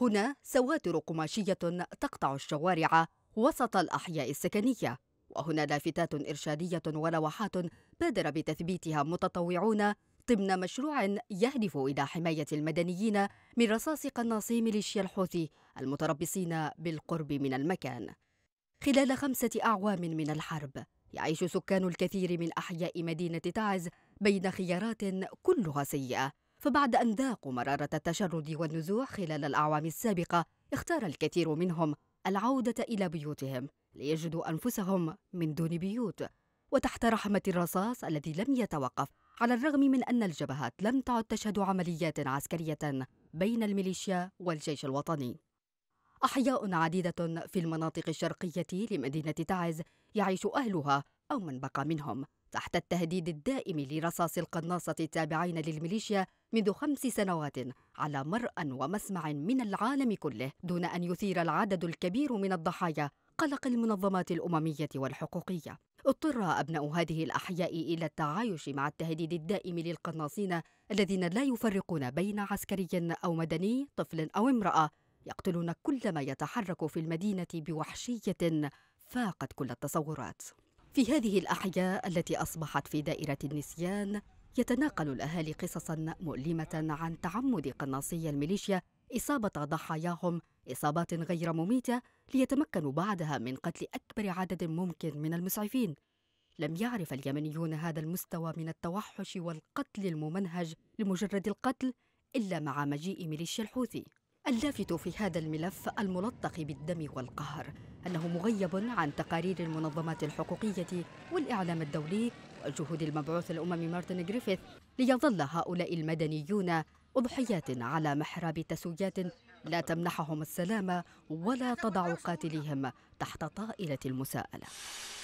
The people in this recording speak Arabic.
هنا سواتر قماشية تقطع الشوارع وسط الأحياء السكنية وهنا لافتات إرشادية ولوحات بادر بتثبيتها متطوعون ضمن مشروع يهدف إلى حماية المدنيين من رصاص قناصي ميليشيا الحوثي المتربصين بالقرب من المكان خلال خمسة أعوام من الحرب يعيش سكان الكثير من أحياء مدينة تعز بين خيارات كلها سيئة فبعد أن ذاقوا مرارة التشرد والنزوح خلال الأعوام السابقة اختار الكثير منهم العودة إلى بيوتهم ليجدوا أنفسهم من دون بيوت وتحت رحمة الرصاص الذي لم يتوقف على الرغم من أن الجبهات لم تعد تشهد عمليات عسكرية بين الميليشيا والجيش الوطني أحياء عديدة في المناطق الشرقية لمدينة تعز يعيش أهلها أو من بقى منهم تحت التهديد الدائم لرصاص القناصة التابعين للميليشيا منذ خمس سنوات على مرأى ومسمع من العالم كله دون أن يثير العدد الكبير من الضحايا قلق المنظمات الأممية والحقوقية اضطر أبناء هذه الأحياء إلى التعايش مع التهديد الدائم للقناصين الذين لا يفرقون بين عسكري أو مدني طفل أو امرأة يقتلون كل ما يتحرك في المدينة بوحشية فاقت كل التصورات في هذه الأحياء التي أصبحت في دائرة النسيان يتناقل الأهالي قصصا مؤلمة عن تعمد قناصي الميليشيا إصابة ضحاياهم إصابات غير مميتة ليتمكنوا بعدها من قتل أكبر عدد ممكن من المسعفين لم يعرف اليمنيون هذا المستوى من التوحش والقتل الممنهج لمجرد القتل إلا مع مجيء ميليشيا الحوثي اللافت في هذا الملف الملطخ بالدم والقهر أنه مغيب عن تقارير المنظمات الحقوقية والإعلام الدولي والجهود المبعوث الأممي مارتن جريفيث ليظل هؤلاء المدنيون أضحيات على محراب تسويات لا تمنحهم السلام ولا تضع قاتليهم تحت طائلة المساءلة